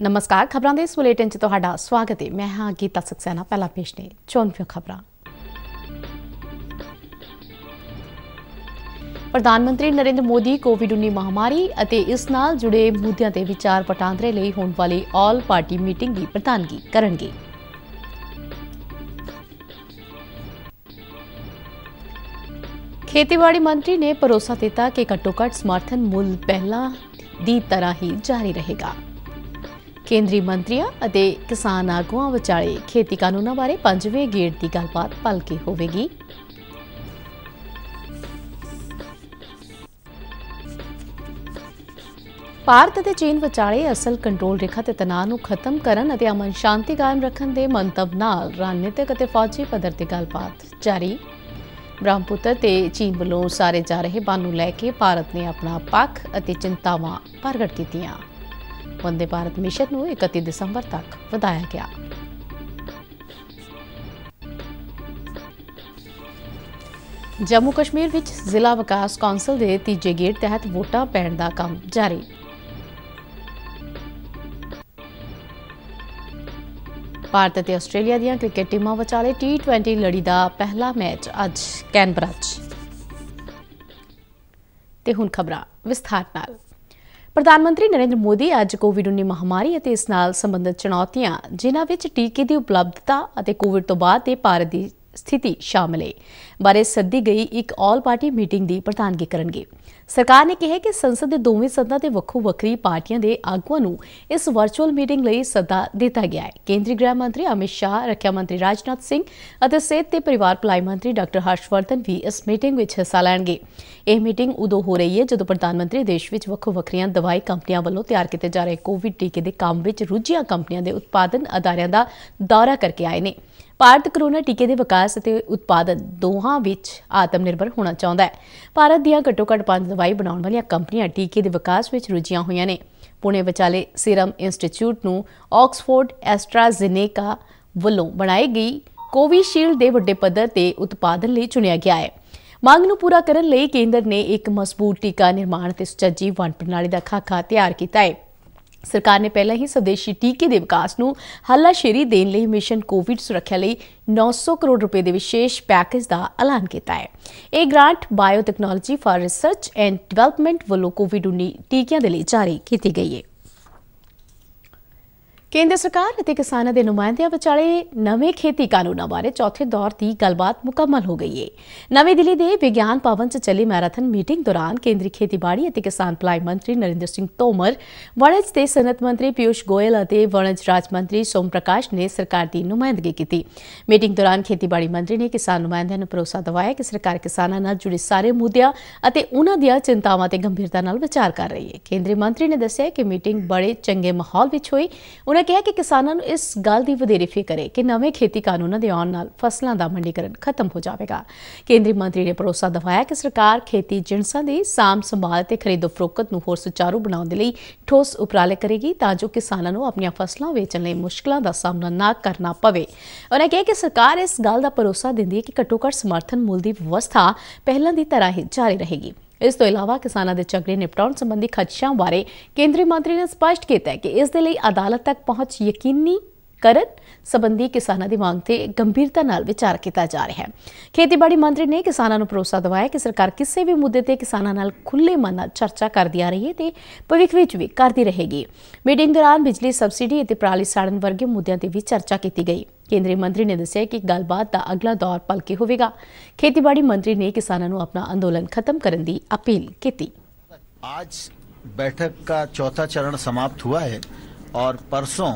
ਨਮਸਕਾਰ ਖਬਰਾਂ ਦੇ ਇਸ ਬੁਲੇਟਿਨ 'ਚ ਤੁਹਾਡਾ ਸਵਾਗਤ ਹੈ ਮੈਂ ਹਾਂ ਗੀਤਾ ਸਕਸੈਨਾ ਪਹਿਲਾ ਪੇਸ਼ ਨੇ ਚੋਣਵੀਆਂ ਖਬਰਾਂ ਪ੍ਰਧਾਨ ਮੰਤਰੀ ਨਰਿੰਦਰ ਮੋਦੀ ਕੋਵਿਡ-19 ਮਹਾਮਾਰੀ ਅਤੇ ਇਸ ਨਾਲ ਜੁੜੇ ਮੁੱਦਿਆਂ ਤੇ ਵਿਚਾਰ ਵਟਾਂਦਰੇ ਲਈ ਹੋਣ ਵਾਲੀ ਆਲ ਪਾਰਟੀ ਮੀਟਿੰਗ ਦੀ ਪ੍ਰਧਾਨਗੀ ਕਰਨਗੇ ਖੇਤੀਬਾੜੀ ਮੰਤਰੀ ਨੇ ਭਰੋਸਾ ਦਿੱਤਾ ਕਿ ਘੱਟੋ-ਘੱਟ ਸਮਰਥਨ ਮੁੱਲ ਪਹਿਲਾਂ ਦੀ ਤਰ੍ਹਾਂ ਹੀ ਜਾਰੀ ਰਹੇਗਾ ਕੇਂਦਰੀ ਮੰਤਰੀਆਂ ਅਤੇ ਕਿਸਾਨ ਆਗੂਆਂ ਵਿਚਾਲੇ ਖੇਤੀ ਕਾਨੂੰਨਾਂ ਬਾਰੇ ਪੰਜਵੇਂ ਗੇੜ ਦੀ ਗੱਲਬਾਤ ਪਲਕੇ ਹੋਵੇਗੀ ਭਾਰਤ ਅਤੇ ਚੀਨ ਵਿਚਾਲੇ ਅਸਲ ਕੰਟਰੋਲ ਰੇਖਾ ਤੇ ਤਣਾਅ ਨੂੰ ਖਤਮ ਕਰਨ ਅਤੇ ਅਮਨ ਸ਼ਾਂਤੀ ਕਾਇਮ ਰੱਖਣ ਦੇ ਮੰਤਵ ਨਾਲ ਰਣਨੀਤਿਕ ਅਤੇ ਫੌਜੀ ਪੱਧਰ ਤੇ ਗੱਲਬਾਤ ਜਾਰੀ ਬ੍ਰਹਮਪੁੱਤਰ ਤੇ ਚੀਨ ਵੱਲੋਂ ਸਾਰੇ ਜਾ ਰਹੇ ਬਾਨੂ ਲੈ ਕੇ ਭਾਰਤ ਨੇ ਆਪਣਾ ਪੱਖ ਅਤੇ ਚਿੰਤਾਵਾਂ ਪ੍ਰਗਟ ਕੀਤੀਆਂ ਵੰਦੇ ਭਾਰਤ ਮਿਸ਼ਨ ਨੂੰ 31 ਦਸੰਬਰ ਤੱਕ ਵਧਾਇਆ ਗਿਆ ਜੰਮੂ ਕਸ਼ਮੀਰ ਵਿੱਚ ਜ਼ਿਲ੍ਹਾ ਵਿਕਾਸ ਕੌਂਸਲ ਦੇ ਤੀਜੇ ਗੇੜ ਤਹਿਤ ਵੋਟਾਂ ਪੈਣ ਦਾ ਕੰਮ ਜਾਰੀ ਭਾਰਤ ਤੇ ਆਸਟ੍ਰੇਲੀਆ ਦੀਆਂ ਕ੍ਰਿਕਟ ਟੀਮਾਂ ਵਿਚਾਲੇ T20 ਲੜੀ ਦਾ ਪਹਿਲਾ ਮੈਚ ਅੱਜ ਕੈਨਬਰਾ 'ਚ ਤੇ ਹੁਣ ਖਬਰਾਂ ਵਿਸਥਾਰ ਨਾਲ ਪ੍ਰਧਾਨ ਮੰਤਰੀ ਨਰਿੰਦਰ ਮੋਦੀ ਅੱਜ ਕੋਵਿਡ-19 ਮਹਾਮਾਰੀ ਅਤੇ ਇਸ ਨਾਲ ਸੰਬੰਧਿਤ ਚੁਣੌਤੀਆਂ ਜਿਨ੍ਹਾਂ ਵਿੱਚ ਟੀਕੇ ਦੀ ਉਪਲਬਧਤਾ ਅਤੇ ਕੋਵਿਡ ਤੋਂ ਬਾਅਦ ਦੇ ਭਾਰਤ ਦੀ ਸਥਿਤੀ ਸ਼ਾਮਲ ਹੈ ਬਾਰੇ ਸੱਦੀ ਗਈ ਇੱਕ ਆਲ ਪਾਰਟੀ ਮੀਟਿੰਗ ਦੀ ਪ੍ਰਧਾਨਗੀ ਕਰਨਗੇ ਸਰਕਾਰ ਨੇ ਕਿਹਾ ਕਿ ਸੰਸਦ ਦੇ ਦੋਵੇਂ ਸਦਨਾਂ ਦੇ ਵੱਖੋ ਵੱਖਰੀ ਪਾਰਟੀਆਂ ਦੇ ਆਗੂਆਂ ਨੂੰ ਇਸ ਵਰਚੁਅਲ ਮੀਟਿੰਗ ਲਈ ਸੱਦਾ ਦਿੱਤਾ ਗਿਆ ਹੈ ਕੇਂਦਰੀ ਗ੍ਰਹਿ ਮੰਤਰੀ ਅਮਿਤ ਸ਼ਾਹ ਰੱਖਿਆ ਮੰਤਰੀ ਰਾਜਨਾਥ ਸਿੰਘ ਅਤੇ ਸਿਹਤ ਤੇ ਪਰਿਵਾਰ ਭਲਾਈ ਮੰਤਰੀ ਡਾਕਟਰ ਹਰਸ਼ਵਰਧਨ ਵੀ ਇਸ ਮੀਟਿੰਗ ਵਿੱਚ ਹਿੱਸਾ ਲੈਣਗੇ ਇਹ ਮੀਟਿੰਗ ਉਦੋਂ ਹੋ ਰਹੀ ਹੈ ਜਦੋਂ ਪ੍ਰਧਾਨ ਮੰਤਰੀ ਦੇਸ਼ ਵਿੱਚ ਵੱਖੋ ਵੱਖਰੀਆਂ ਦਵਾਈ ਕੰਪਨੀਆਂ ਵੱਲੋਂ ਤਿਆਰ ਕੀਤੇ ਜਾ ਰਹੇ ਕੋਵਿਡ ਟੀਕੇ ਦੇ ਕੰਮ ਵਿੱਚ ਰੁੱਝੀਆਂ ਕੰਪਨੀਆਂ ਦੇ ਉਤਪਾਦਨ ਅਦਾਰਿਆਂ ਦਾ ਦੌਰਾ ਕਰਕੇ ਆਏ ਨੇ ਭਾਰਤ ਕਰੋਨਾ ਟੀਕੇ ਦੇ ਵਿਕਾਸ ਅਤੇ ਉਤਪਾਦਨ ਦੋਹਾਂ ਵਿੱਚ ਆਤਮ ਨਿਰਭਰ ਹੋਣਾ ਚਾਹੁੰਦਾ ਹੈ ਭਾਰਤ ਦੀਆਂ ਘੱਟੋ-ਘੱਟ ਪੰਜ ਦਵਾਈ ਬਣਾਉਣ ਵਾਲੀਆਂ ਕੰਪਨੀਆਂ ਟੀਕੇ ਦੇ ਵਿਕਾਸ ਵਿੱਚ ਰੁਝੀਆਂ ਹੋਈਆਂ ਨੇ ਪੁਣੇ ਵਿਚਾਲੇ ਸੀਰਮ ਇੰਸਟੀਚਿਊਟ ਨੂੰ ਆਕਸਫੋਰਡ ਐਸਟਰਾਜ਼ੇਨੇਕਾ ਵੱਲੋਂ ਬਣਾਈ ਗਈ ਕੋਵਿਸ਼ੀਲਡ ਦੇ ਵੱਡੇ ਪੱਧਰ ਤੇ ਉਤਪਾਦਨ ਲਈ ਚੁਣਿਆ ਗਿਆ ਹੈ ਮੰਗ ਨੂੰ ਪੂਰਾ ਕਰਨ ਲਈ ਕੇਂਦਰ ਨੇ ਇੱਕ ਮਜ਼ਬੂਤ ਟੀਕਾ ਨਿਰਮਾਣ ਤੇ ਸੁਚੱਜੀ ਵੰਡ ਪ੍ਰਣਾਲੀ ਦਾ ਖਾਕਾ ਤਿਆਰ ਕੀਤਾ ਹੈ ਸਰਕਾਰ ਨੇ ਪਹਿਲਾਂ ਹੀ ਸਵਦੇਸ਼ੀ ਟੀਕੇ ਦੇ ਵਿਕਾਸ ਨੂੰ ਹੱਲਾਸ਼ੇਰੀ ਦੇਣ ਲਈ ਮਿਸ਼ਨ ਕੋਵਿਡ ਸੁਰੱਖਿਆ ਲਈ 900 ਕਰੋੜ ਰੁਪਏ ਦੇ ਵਿਸ਼ੇਸ਼ ਪੈਕੇਜ ਦਾ ਐਲਾਨ ਕੀਤਾ ਹੈ। ਇਹ grant biotechnology for research and development ਵੱਲੋਂ ਕੋਵਿਡ-19 ਟੀਕਿਆਂ ਦੇ ਲਈ ਜਾਰੀ ਕੀਤੀ ਗਈ ਹੈ। ਕੇਂਦਰ ਸਰਕਾਰ ਅਤੇ ਕਿਸਾਨਾਂ ਦੇ ਨੁਮਾਇੰਦਿਆਂ ਵਿਚਾਲੇ ਨਵੇਂ ਖੇਤੀ ਕਾਨੂੰਨਾਂ ਬਾਰੇ ਚੌਥੇ ਦੌਰ ਦੀ ਗੱਲਬਾਤ ਮੁਕੰਮਲ ਹੋ ਗਈ ਹੈ। ਨਵੀਂ ਦਿੱਲੀ ਦੇ ਵਿਗਿਆਨ ਭਵਨ 'ਚ ਚੱਲੀ ਮੈਰਾਥਨ ਮੀਟਿੰਗ ਦੌਰਾਨ ਕੇਂਦਰੀ ਖੇਤੀਬਾੜੀ ਅਤੇ ਕਿਸਾਨ ਭਲਾਈ ਮੰਤਰੀ ਨਰਿੰਦਰ ਸਿੰਘ ਤੋਮਰ, ਵਣਜ ਤੇ ਸਨਤ ਮੰਤਰੀ ਪਿਊਸ਼ ਗੋਇਲ ਅਤੇ ਵਣਜ ਰਾਜ ਮੰਤਰੀ ਸੋਮ ਪ੍ਰਕਾਸ਼ ਨੇ ਸਰਕਾਰ ਦੀ ਨੁਮਾਇੰਦਗੀ ਕੀਤੀ। ਮੀਟਿੰਗ ਦੌਰਾਨ ਖੇਤੀਬਾੜੀ ਮੰਤਰੀ ਨੇ ਕਿਸਾਨ ਨੁਮਾਇੰਦਿਆਂ ਨੂੰ ਭਰੋਸਾ ਦਿਵਾਇਆ ਕਿ ਸਰਕਾਰ ਕਿਸਾਨਾਂ ਨਾਲ ਜੁੜੇ ਸਾਰੇ ਮੁੱਦਿਆਂ ਅਤੇ ਉਹਨਾਂ ਦੀਆਂ ਚਿੰਤਾਵਾਂ ਤੇ ਗੰਭੀਰਤਾ ਨਾਲ ਵਿਚਾਰ ਕਰ ਰਹੀ ਹੈ। ਕੇਂਦਰੀ ਮੰਤਰੀ ਨੇ ਦੱਸਿਆ ਕਿ ਮੀਟਿੰਗ ਬੜੇ ਚੰਗੇ ਮਾਹੌਲ ਵਿੱਚ ਹੋਈ। ਉਹਨੇ ਕਿਹਾ ਕਿ ਕਿਸਾਨਾਂ ਨੂੰ ਇਸ ਗੱਲ ਦੀ ਵਧੇਰੇ ਫਿਕਰ ਹੈ ਕਿ ਨਵੇਂ ਖੇਤੀ ਕਾਨੂੰਨਾਂ ਦੇ ਆਉਣ ਨਾਲ ਫਸਲਾਂ ਦਾ ਮੰਡੀਕਰਨ ਖਤਮ ਹੋ ਜਾਵੇਗਾ ਕੇਂਦਰੀ ਮੰਤਰੀ ਨੇ ਭਰੋਸਾ ਦਿਵਾਇਆ ਕਿ ਸਰਕਾਰ ਖੇਤੀ ਜਿਣਸਾਂ ਦੀ ਸਾਮ ਸੰਭਾਲ ਤੇ ਖਰੀਦੋ ਫਰੋਖਤ ਨੂੰ ਹੋਰ ਸੁਚਾਰੂ ਬਣਾਉਣ ਦੇ ਲਈ ਠੋਸ ਉਪਰਾਲੇ ਕਰੇਗੀ ਤਾਂ ਜੋ ਕਿਸਾਨਾਂ ਨੂੰ ਆਪਣੀਆਂ ਫਸਲਾਂ ਵੇਚਣ ਲਈ ਮੁਸ਼ਕਲਾਂ ਦਾ ਸਾਹਮਣਾ ਨਾ ਕਰਨਾ ਪਵੇ ਉਹਨੇ ਕਿਹਾ ਕਿ ਸਰਕਾਰ ਇਸ ਗੱਲ ਦਾ ਭਰੋਸਾ ਦਿੰਦੀ ਹੈ ਕਿ ਘੱਟੋ-ਘੱਟ ਸਮਰਥਨ ਮੁੱਲ ਦੀ ਵਿਵਸਥਾ ਪਹਿਲਾਂ ਦੀ ਤਰ੍ਹਾਂ ਹੀ ਜਾਰੀ ਰਹੇਗੀ ਇਸ ਤੋਂ ਇਲਾਵਾ ਕਿਸਾਨਾਂ ਦੇ ਝਗੜੇ ਨਿਪਟਾਉਣ ਸੰਬੰਧੀ ਖਦਸ਼ਾਂ ਬਾਰੇ ਕੇਂਦਰੀ ਮੰਤਰੀ ਨੇ ਸਪਸ਼ਟ ਕੀਤਾ ਕਿ ਇਸ ਦੇ ਲਈ ਅਦਾਲਤ ਤੱਕ ਪਹੁੰਚ ਯਕੀਨੀ ਕਰਨ ਸਬੰਧੀ ਕਿਸਾਨਾਂ ਦੀ ਮੰਗ ਤੇ ਗੰਭੀਰਤਾ ਨਾਲ ਵਿਚਾਰ ਕੀਤਾ ਜਾ ਰਿਹਾ ਹੈ ਖੇਤੀਬਾੜੀ ਮੰਤਰੀ ਨੇ ਕਿਸਾਨਾਂ ਨੂੰ ਭਰੋਸਾ ਦਿਵਾਇਆ ਕਿ ਸਰਕਾਰ ਕਿਸੇ ਵੀ ਮੁੱਦੇ ਤੇ ਕਿਸਾਨਾਂ ਨਾਲ ਖੁੱਲੇ ਮਨ ਨਾਲ ਚਰਚਾ ਕਰਦੀ ਆ ਰਹੀ ਹੈ ਤੇ ਭਵਿੱਖ ਵਿੱਚ ਵੀ ਕਰਦੀ ਰਹੇਗੀ ਮੀਟਿੰਗ ਦੌਰਾਨ ਬਿਜਲੀ ਸਬਸਿਡੀ ਅਤੇ ਪ੍ਰਾਲੀ ਸਾੜਨ ਵਰਗੇ ਮੁੱਦਿਆਂ ਤੇ ਵੀ ਚਰਚਾ ਕੀਤੀ ਗਈ ਕੇਂਦਰੀ ਮੰਤਰੀ ਨੇ ਦੱਸਿਆ ਕਿ ਗੱਲਬਾਤ ਦਾ ਅਗਲਾ ਦੌਰ ਪਲਕੇ ਹੋਵੇਗਾ ਖੇਤੀਬਾੜੀ ਮੰਤਰੀ ਨੇ ਕਿਸਾਨਾਂ ਨੂੰ ਆਪਣਾ ਅੰਦੋਲਨ ਖਤਮ ਕਰਨ ਦੀ ਅਪੀਲ ਕੀਤੀ ਅੱਜ ਬੈਠਕ ਦਾ ਚੌਥਾ ਚਰਨ ਸਮਾਪਤ ਹੋਇਆ ਹੈ ਔਰ ਪਰਸੋਂ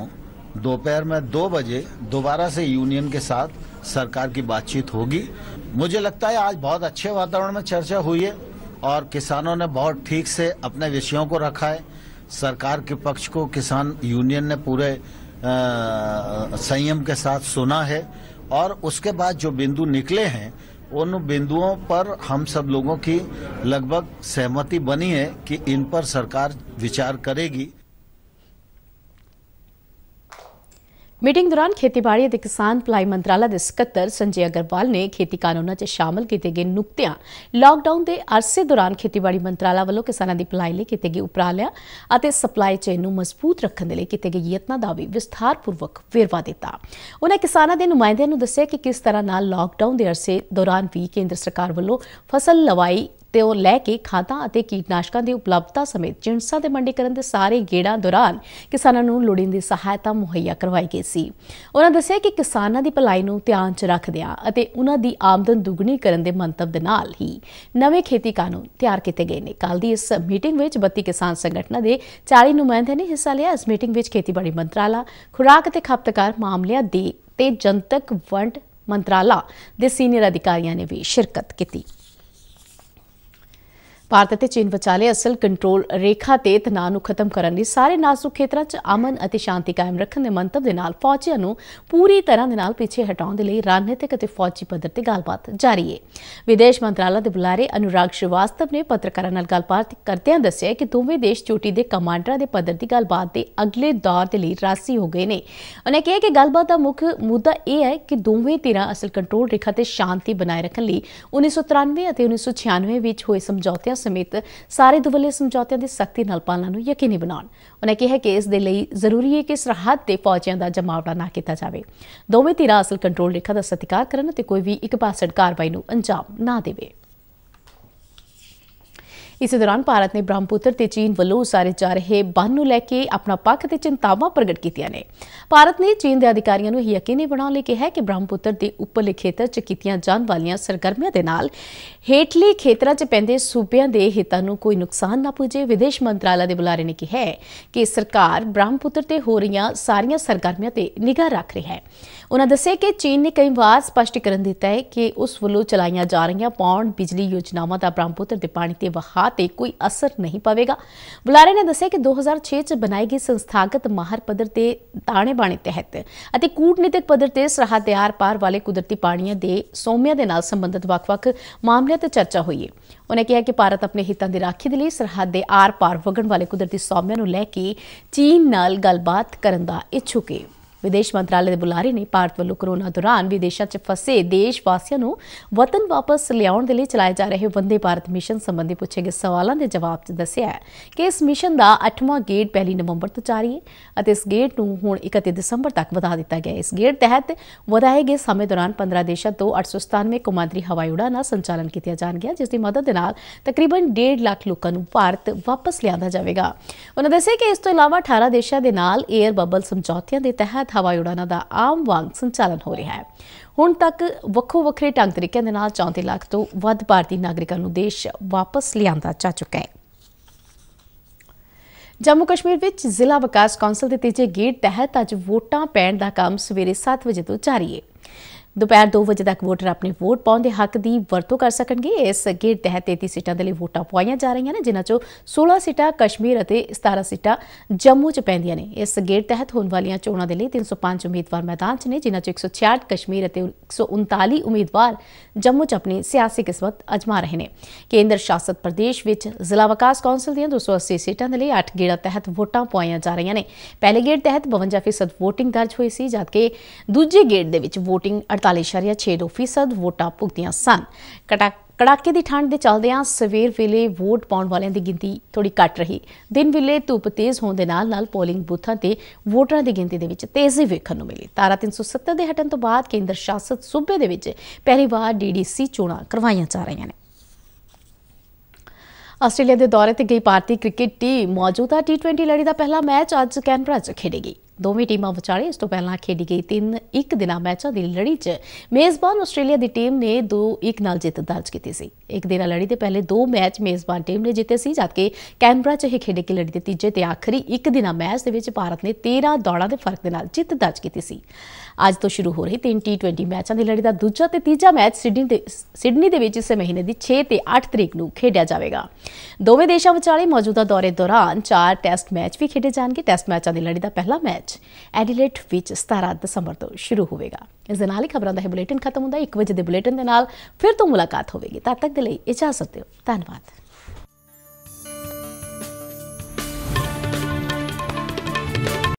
दोपहर में दो बजे दोबारा से यूनियन के साथ सरकार की बातचीत होगी मुझे लगता है आज बहुत अच्छे वातावरण में चर्चा हुई है और किसानों ने बहुत ठीक से अपने विषयों को रखा है सरकार के पक्ष को किसान यूनियन ने पूरे संयम के साथ सुना है और उसके बाद जो बिंदु निकले हैं उन बिंदुओं पर हम सब लोगों की लगभग सहमति बनी है कि इन पर सरकार विचार करेगी ਮੀਟਿੰਗ ਦੌਰਾਨ ਖੇਤੀਬਾੜੀ ਅਤੇ ਕਿਸਾਨ ਭਲਾਈ ਮੰਤਰਾਲਾ ਦੇ ਸਕੱਤਰ ਸੰਜੇ ਅਗਰਵਾਲ ਨੇ ਖੇਤੀ ਕਾਨੂੰਨਾਂ 'ਚ ਸ਼ਾਮਲ ਕੀਤੇ ਗਏ ਨੁਕਤਿਆਂ ਲਾਕਡਾਊਨ ਦੇ ਅਰਸੇ ਦੌਰਾਨ ਖੇਤੀਬਾੜੀ ਮੰਤਰਾਲਾ ਵੱਲੋਂ ਕਿਸਾਨਾਂ ਦੀ ਭਲਾਈ ਲਈ ਕੀਤੇ ਗਏ ਉਪਰਾਲਿਆਂ ਅਤੇ ਸਪਲਾਈ ਚੇਨ ਨੂੰ ਮਜ਼ਬੂਤ ਰੱਖਣ ਦੇ ਲਈ ਕੀਤੇ ਗਏ ਯਤਨਾਂ ਦਾ ਵੀ ਵਿਸਥਾਰਪੂਰਵਕ ਵੇਰਵਾ ਦਿੱਤਾ। ਉਹਨਾਂ ਕਿਸਾਨਾਂ ਦੇ ਨੁਮਾਇੰਦਿਆਂ ਨੂੰ ਦੱਸਿਆ ਕਿ ਕਿਸ ਤਰ੍ਹਾਂ ਨਾਲ ਲਾਕਡਾਊਨ ਦੇ ਅਰਸੇ ਦੌਰਾਨ ਵੀ ਕੇਂਦਰ ਸਰਕਾਰ ਵੱਲੋਂ ਫਸਲ ਲਵਾਈ ਤੇ ਉਹ ਲੈ ਕੇ ਖਾਦਾਂ ਅਤੇ ਕੀਟਨਾਸ਼ਕਾਂ ਦੀ ਉਪਲਬਧਤਾ ਸਮੇਤ ਜਿੰਸਾ ਦੇ ਮੰਡੀਕਰਨ ਦੇ ਸਾਰੇ ਗੇੜਾਂ ਦੌਰਾਨ ਕਿਸਾਨਾਂ ਨੂੰ ਲੋੜੀਂਦੀ ਸਹਾਇਤਾ ਮੁਹੱਈਆ ਕਰਵਾਈ ਗਈ ਸੀ ਉਹਨਾਂ ਦੱਸਿਆ ਕਿ ਕਿਸਾਨਾਂ ਦੀ ਭਲਾਈ ਨੂੰ ਧਿਆਨ 'ਚ ਰੱਖਦਿਆਂ ਅਤੇ ਉਹਨਾਂ ਦੀ ਆਮਦਨ ਦੁੱਗਣੀ ਕਰਨ ਦੇ ਮੰਤਵ ਦੇ ਨਾਲ ਹੀ ਨਵੇਂ ਖੇਤੀ ਕਾਨੂੰਨ ਤਿਆਰ ਕੀਤੇ ਗਏ ਨੇ ਕੱਲ ਦੀ ਇਸ ਮੀਟਿੰਗ ਵਿੱਚ 32 ਕਿਸਾਨ ਸੰਗਠਨਾਂ ਦੇ 40 ਨੁਮਾਇੰਦਿਆਂ ਨੇ ਹਿੱਸਾ ਲਿਆ ਇਸ ਮੀਟਿੰਗ ਵਿੱਚ ਖੇਤੀਬਾੜੀ ਮੰਤਰਾਲਾ ਖੁਰਾਕ ਅਤੇ ਖਪਤਕਾਰ ਮਾਮਲਿਆਂ ਦੇ ਤੇ ਜਨਤਕ ਵੰਡ ਮੰਤਰਾਲਾ ਦੇ ਸੀਨੀਅਰ ਅਧਿਕਾਰੀਆਂ ਨੇ ਵੀ ਸ਼ਿਰਕਤ ਕੀਤੀ ਭਾਰਤ ਅਤੇ ਚੀਨ ਵਿਚਾਲੇ ਅਸਲ ਕੰਟਰੋਲ ਰੇਖਾ ਤੇ ਤਣਾਅ ਨੂੰ ਖਤਮ ਕਰਨ ਲਈ ਸਾਰੇ ਨਾਜ਼ੁਕ ਖੇਤਰਾਂ 'ਚ ਅਮਨ ਅਤੇ ਸ਼ਾਂਤੀ ਕਾਇਮ ਰੱਖਣ ਦੇ ਮੰਤਵ ਦੇ ਨਾਲ ਫੌਜੀਆਂ ਨੂੰ ਪੂਰੀ ਤਰ੍ਹਾਂ ਦੇ ਨਾਲ ਪਿੱਛੇ ਹਟਾਉਣ ਦੇ ਲਈ ਰਾਜਨੀਤਿਕ ਅਤੇ ਫੌਜੀ ਪੱਧਰ ਤੇ ਗੱਲਬਾਤ ਜਾਰੀ ਹੈ ਵਿਦੇਸ਼ ਮੰਤਰਾਲਾ ਦੇ ਬੁਲਾਰੇ ਅਨੁਰਾਗ ਸ਼੍ਰੀਵਾਸਤਵ ਨੇ ਪੱਤਰਕਾਰਾਂ ਨਾਲ ਗੱਲਬਾਤ ਕਰਦਿਆਂ ਦੱਸਿਆ ਕਿ ਦੋਵੇਂ ਦੇਸ਼ ਚੋਟੀ ਦੇ ਕਮਾਂਡਰਾਂ ਦੇ ਪੱਧਰ ਦੀ ਗੱਲਬਾਤ ਦੇ ਅਗਲੇ ਦੌਰ ਦੇ ਲਈ ਰਾਸੀ ਹੋ ਗਏ ਨੇ ਉਹਨੇ ਕਿਹਾ ਕਿ ਗੱਲਬਾਤ ਦਾ ਮੁੱਖ ਮੁੱਦਾ ਇਹ ਹੈ ਕਿ ਦੋਵੇਂ ਧਿਰਾਂ ਅਸਲ ਕੰਟਰੋਲ ਰੇਖਾ ਤੇ ਸ਼ਾਂਤੀ ਬਣਾਏ ਰੱਖਣ ਲਈ 1993 ਅਤੇ 1996 ਵਿੱਚ ਹੋਏ ਸਮਝੌਤਿਆਂ ਸਮੇਤ ਸਾਰੇ ਦੁਵੱਲੇ ਸਮਝੌਤਿਆਂ ਦੀ ਸਖਤੀ ਨਾਲ ਪਾਲਣਾ ਨੂੰ ਯਕੀਨੀ ਬਣਾਉਣ ਉਹਨਾਂ ਕਿਹਾ ਕਿ ਇਸ ਦੇ ਲਈ ਜ਼ਰੂਰੀ ਹੈ ਕਿ ਸਰਹੱਦ ਤੇ ਫੌਜੀਆਂ ਦਾ ਜਮਾਵੜਾ ਨਾ ਕੀਤਾ ਜਾਵੇ ਦੋਵੇਂ ਧਿਰਾਂ ਅਸਲ ਕੰਟਰੋਲ ਰੇਖਾ ਦਾ ਸਤਿਕਾਰ ਕਰਨ ਅਤੇ ਕੋਈ ਵੀ ਇੱਕ ਪਾਸੜ ਕਾਰਵਾਈ ਨੂੰ ਅੰਜਾਮ ਨਾ ਦੇਵੇ ਇਸੇ ਦੌਰਾਨ ਭਾਰਤ ਨੇ ਬ੍ਰਹਮਪੁੱਤਰ ਤੇ ਚੀਨ ਵੱਲੋਂ ਉਸਾਰੇ ਜਾ ਰਹੇ ਬੰਨ ਨੂੰ ਲੈ ਕੇ ਆਪਣਾ ਪੱਖ ਤੇ ਚਿੰਤਾਵਾਂ ਪ੍ਰਗਟ ਕੀਤੀਆਂ ਨੇ ਭਾਰਤ ਨੇ ਚੀਨ ਦੇ ਅਧਿਕਾਰੀਆਂ ਨੂੰ ਇਹ ਯਕੀਨੀ ਬਣਾਉਣ ਲਈ ਕਿਹਾ ਕਿ ਬ੍ਰਹਮਪੁੱਤਰ ਦੇ ਉੱਪਰਲੇ ਖੇਤਰ 'ਚ ਕੀਤੀਆਂ ਜਾਣ ਵਾਲੀਆਂ ਸਰਗਰਮੀਆਂ ਦੇ ਨਾਲ ਹੇਠਲੇ ਖੇਤਰਾਂ 'ਚ ਪੈਂਦੇ ਸੂਬਿਆਂ ਦੇ ਹਿੱਤਾਂ ਨੂੰ ਕੋਈ ਨੁਕਸਾਨ ਨਾ ਪੁੱਜੇ ਵਿਦੇਸ਼ ਮੰਤਰਾਲਾ ਦੇ ਬੁਲਾਰੇ ਨੇ ਕਿਹਾ ਕਿ ਸਰਕਾਰ ਬ੍ਰਹਮਪੁੱਤਰ ਤੇ ਹੋ ਰਹੀਆਂ ਸਾਰੀਆਂ ਸਰਗਰਮੀਆਂ ਤੇ ਨਿਗਾਹ ਰੱਖ ਰਹੀ ਹੈ ਉਹਨਾਂ ਦੱਸਿਆ ਕਿ ਚੀਨ ਨੇ ਕਈ ਵਾਰ ਸਪਸ਼ਟੀਕਰਨ ਦਿੱਤਾ ਹੈ ਕਿ ਉਸ ਵੱਲੋਂ ਚਲਾਈਆਂ ਜਾ ਰਹੀਆਂ ਪੌਣ ਬਿਜਲੀ ਯੋਜਨਾਵਾਂ ਦਾ ਬ੍ਰਹਮਪੁੱਤਰ ਦੇ ਪਾਣੀ ਤੇ ਵਹਾਅ ਤੇ ਕੋਈ ਅਸਰ ਨਹੀਂ ਪਵੇਗਾ ਬੁਲਾਰੇ ਨੇ ਦੱਸਿਆ ਕਿ 2006 ਚ ਬਣਾਈ ਗਈ ਸੰਸਥਾਗਤ ਮਾਹਰ ਪੱਧਰ ਤੇ ਤਾਣੇ ਬਾਣੇ ਤਹਿਤ ਅਤੇ ਕੂਟਨੀਤਿਕ ਪੱਧਰ ਤੇ ਸਰਹੱਦ ਦੇ ਆਰ-ਪਾਰ ਵਾਲੇ ਕੁਦਰਤੀ ਪਾਣੀਆਂ ਦੇ ਸੌਮਿਆ ਦੇ ਨਾਲ ਸੰਬੰਧਿਤ ਵੱਖ-ਵੱਖ ਮਾਮਲਿਆਂ ਤੇ ਚਰਚਾ ਹੋਈ ਹੈ ਉਹਨੇ ਕਿਹਾ ਕਿ ਭਾਰਤ ਆਪਣੇ ਹਿੱਤਾਂ ਦੀ ਰਾਖੀ ਦੇ ਲਈ ਸਰਹੱਦ ਦੇ ਆਰ-ਪਾਰ ਵਗਣ ਵਾਲੇ ਕੁਦਰਤੀ ਸੌਮਿਆਂ ਨੂੰ ਲੈ ਕੇ ਚੀਨ ਨਾਲ ਗੱਲਬਾਤ ਕਰਨ ਦਾ ਇੱਛੁਕ ਹੈ ਵਿਦੇਸ਼ ਮੰਤਰਾਲੇ ਦੇ ਬੁਲਾਰੇ ਨੇ ਭਾਰਤ ਵੱਲੋਂ ਕੋਰੋਨਾ ਦੌਰਾਨ ਵਿਦੇਸ਼ਾਂ 'ਚ ਫਸੇ ਦੇਸ਼ ਵਾਸੀਆਂ ਨੂੰ ਵਤਨ ਵਾਪਸ ਲਿਆਉਣ ਦੇ ਲਈ ਚਲਾਏ ਜਾ ਰਹੇ ਵੰਦੇ ਭਾਰਤ ਮਿਸ਼ਨ ਸੰਬੰਧੀ ਪੁੱਛੇ ਗਏ ਸਵਾਲਾਂ ਦੇ ਜਵਾਬ 'ਚ ਦੱਸਿਆ ਕਿ ਇਸ ਮਿਸ਼ਨ ਦਾ 8ਵਾਂ ਗੇਟ 1 ਨਵੰਬਰ ਤੋਂ ਚਾਰੀ ਹੈ ਅਤੇ ਇਸ ਗੇਟ ਨੂੰ ਹੁਣ 31 ਦਸੰਬਰ ਤੱਕ ਵਧਾ ਦਿੱਤਾ ਗਿਆ ਹੈ ਇਸ ਗੇਟ ਤਹਿਤ ਵਧਾਏ ਗਏ ਸਮੇਂ ਦੌਰਾਨ 15 ਦੇਸ਼ਾਂ ਤੋਂ 897 ਕੁਮਾਂਦਰੀ ਹਵਾਈ ਉਡਾਨਾਂ ਸੰਚਾਲਨ ਕੀਤਾ ਜਾਣ ਗਿਆ ਜਿਸ ਦੀ ਮਦਦ ਨਾਲ ਤਕਰੀਬਨ 1.5 ਲੱਖ ਲੋਕਾਂ ਨੂੰ ਭਾਰਤ ਵਾਪਸ ਲਿਆਂਦਾ ਜਾਵੇਗਾ ਉਹਨਾਂ ਦੱਸਿਆ ਕਿ ਇਸ ਤੋਂ ਇਲਾਵਾ 18 ਦੇਸ਼ਾਂ ਦੇ ਨਾਲ 에ਅਰ ਬਬਲ ਸਮਝੌਤਿਆਂ ਦੇ ਤਹਿਤ ਹਵਾਈ ਉਡਾਨਾਂ ਦਾ ਆਮ ਵਾਂਗ ਸੰਚਾਲਨ ਹੋ ਰਿਹਾ ਹੈ ਹੁਣ ਤੱਕ ਵੱਖੋ ਵੱਖਰੇ ਢੰਗ ਤਰੀਕਿਆਂ ਦੇ ਨਾਲ 34 ਲੱਖ ਤੋਂ ਵੱਧ ਭਾਰਤੀ ਨਾਗਰਿਕਾਂ ਨੂੰ ਦੇਸ਼ ਵਾਪਸ ਲਿਆਂਦਾ ਜਾ ਚੁੱਕਾ ਹੈ ਜੰਮੂ ਕਸ਼ਮੀਰ ਵਿੱਚ ਜ਼ਿਲ੍ਹਾ ਵਿਕਾਸ ਕੌਂਸਲ ਦੇ ਤੀਜੇ ਗੇੜ ਤਹਿਤ ਅੱਜ ਵੋਟਾਂ ਪੈਣ ਦਾ ਕੰਮ ਸਵੇਰੇ 7 ਵਜੇ ਤੋਂ ਜਾਰੀ ਹੈ ਦੁਪਹਿਰ 2 ਵਜੇ ਤੱਕ ਵੋਟਰ ਆਪਣੇ ਵੋਟ ਪਾਉਣ ਦੇ ਹੱਕ ਦੀ ਵਰਤੋਂ ਕਰ ਸਕਣਗੇ ਇਸ ਗੇੜ ਤਹਿਤ 33 ਸੀਟਾਂ ਦੇ ਲਈ ਵੋਟਾਂ ਪਵਾਈਆਂ ਜਾ ਰਹੀਆਂ ਨੇ ਜਿਨ੍ਹਾਂ ਚੋਂ 16 ਸੀਟਾਂ ਕਸ਼ਮੀਰ ਅਤੇ 17 ਸੀਟਾਂ ਜੰਮੂ 'ਚ ਪੈਂਦੀਆਂ ਨੇ ਇਸ ਗੇੜ ਤਹਿਤ ਹੋਣ ਵਾਲੀਆਂ ਚੋਣਾਂ ਦੇ ਲਈ 305 ਉਮੀਦਵਾਰ ਮੈਦਾਨ 'ਚ ਨੇ ਜਿਨ੍ਹਾਂ ਚੋਂ 166 ਕਸ਼ਮੀਰ ਅਤੇ 139 ਉਮੀਦਵਾਰ ਜੰਮੂ 'ਚ ਆਪਣੀ ਸਿਆਸੀ ਕਿਸਮਤ ਅਜਮਾ ਰਹੇ ਨੇ ਕੇਂਦਰ ਸ਼ਾਸਤ ਪ੍ਰਦੇਸ਼ ਵਿੱਚ ਜ਼ਿਲ੍ਹਾ ਵਿਕਾਸ ਕੌਂਸਲ ਦੀਆਂ 280 ਸੀਟਾਂ ਦੇ ਲਈ 8 ਗੇੜਾਂ ਤਹਿਤ ਵੋਟਾਂ ਪਵਾਈਆਂ ਜਾ ਰਹੀਆਂ ਨੇ ਪਹਿਲੇ ਗੇੜ ਤਹਿਤ 52% ਵੋਟਿੰਗ ਦਰਜ ਹੋਈ ਸੀ ਜਦਕਿ ਦੂਜੇ ਗੇੜ ਦੇ ਵਿੱਚ ਵੋਟਿੰਗ 45.6 ਵੋਟਾਂ ਭੁਗਤੀਆਂ ਸਨ ਕੜਾਕੇ ਦੀ ਠੰਡ ਦੇ ਚੱਲਦਿਆਂ ਸਵੇਰ ਵੇਲੇ ਵੋਟ ਪਾਉਣ ਵਾਲਿਆਂ ਦੀ ਗਿਣਤੀ ਥੋੜੀ ਘਟ ਰਹੀ ਦਿਨ ਵੇਲੇ ਧੁੱਪ ਤੇਜ਼ ਹੋਣ ਦੇ ਨਾਲ ਨਾਲ ਪੋਲਿੰਗ ਬੂਥਾਂ ਤੇ ਵੋਟਰਾਂ ਦੀ ਗਿਣਤੀ ਦੇ ਵਿੱਚ ਤੇਜ਼ੀ ਵੇਖਣ ਨੂੰ ਮਿਲੀ ਤਾਰਾ 370 ਦੇ ਹਟਣ ਤੋਂ ਬਾਅਦ ਕੇਂਦਰ ਸ਼ਾਸਿਤ ਸੂਬੇ ਦੇ ਵਿੱਚ ਪਹਿਲੀ ਵਾਰ ਡੀਡੀਸੀ ਚੋਣਾਂ ਕਰਵਾਈਆਂ ਜਾ ਰਹੀਆਂ ਨੇ ਆਸਟ੍ਰੇਲੀਆ ਦੇ ਦੌਰੇ ਤੇ ਗਈ ਭਾਰਤੀ ਕ੍ਰਿਕਟ ਟੀਮ ਮੌਜੂਦਾ T20 ਲੜੀ ਦਾ ਪਹਿਲਾ ਮੈਚ ਅੱਜ ਕੈਨਬਰਾ 'ਚ ਖੇਡੇਗੀ ਦੋਵੇਂ ਟੀਮਾਂ ਵਿਚਾਲੇ ਇਸ ਤੋਂ ਪਹਿਲਾਂ ਖੇਡੀ ਗਈ ਤਿੰਨ ਇੱਕ ਦਿਨਾ ਮੈਚਾਂ ਦੀ ਲੜੀ 'ਚ ਮੇਜ਼ਬਾਨ ਆਸਟ੍ਰੇਲੀਆ ਦੀ ਟੀਮ ਨੇ 2-1 ਨਾਲ ਜਿੱਤ ਦਰਜ ਕੀਤੀ ਸੀ ਇੱਕ ਦਿਨਾਂ ਲੜੀ ਦੇ ਪਹਿਲੇ ਦੋ ਮੈਚ ਮੇਜ਼ਬਾਨ ਟੀਮ ਨੇ ਜਿੱਤੇ ਸੀ ਜਦਕਿ ਕੈਨਬਰਾ 'ਚ ਇਹ ਖੇਡੇ ਗਈ ਲੜੀ ਦੇ ਤੀਜੇ ਤੇ ਆਖਰੀ ਇੱਕ ਦਿਨਾ ਮੈਚ ਦੇ ਵਿੱਚ ਭਾਰਤ ਨੇ 13 ਦੌੜਾਂ ਦੇ ਫਰਕ ਦੇ ਨਾਲ ਜਿੱਤ ਦਰਜ ਕੀਤੀ ਸੀ ਅੱਜ ਤੋਂ ਸ਼ੁਰੂ ਹੋ ਰਹੀ ਤਿੰਨ T20 ਮੈਚਾਂ ਦੀ ਲੜੀ ਦਾ ਦੂਜਾ ਤੇ ਤੀਜਾ ਮੈਚ ਸਿਡਨੀ ਦੇ ਸਿਡਨੀ ਦੇ ਵਿੱਚ ਇਸ ਮਹੀਨੇ ਦੀ 6 ਤੇ 8 ਤਰੀਕ ਨੂੰ ਖੇਡਿਆ ਜਾਵੇਗਾ ਦੋਵੇਂ ਦੇਸ਼ਾਂ ਵਿਚਾਲੇ ਮੌਜੂਦਾ ਦੌਰੇ ਦੌਰਾਨ ਚਾਰ ਟੈਸਟ ਮੈਚ ਵੀ ਖੇਡੇ ਜਾਣਗੇ ਟੈਸਟ ਮੈਚਾਂ ਦੀ ਲੜੀ ਦਾ ਪਹਿਲਾ ਮੈਚ ਐਡੀਲੇਟ ਵਿੱਚ 17 ਦਸੰਬਰ ਤੋਂ ਸ਼ੁਰੂ ਹੋਵੇਗਾ ਇਸ ਦੇ ਨਾਲ ਹੀ ਖਬਰਾਂ ਦਾ ਇਹ ਬੁਲੇਟਿਨ ਖਤਮ ਹੁੰਦਾ 1 ਵਜੇ ਦੇ ਬੁਲੇਟਿਨ ਦੇ ਨਾਲ ਫਿਰ ਤੋਂ ਮੁਲਾਕਾਤ ਹੋਵੇਗੀ ਤਦ ਤੱਕ ਦੇ ਲਈ ਇਜਾਜ਼ਤ ਦਿਓ ਧੰਨਵਾਦ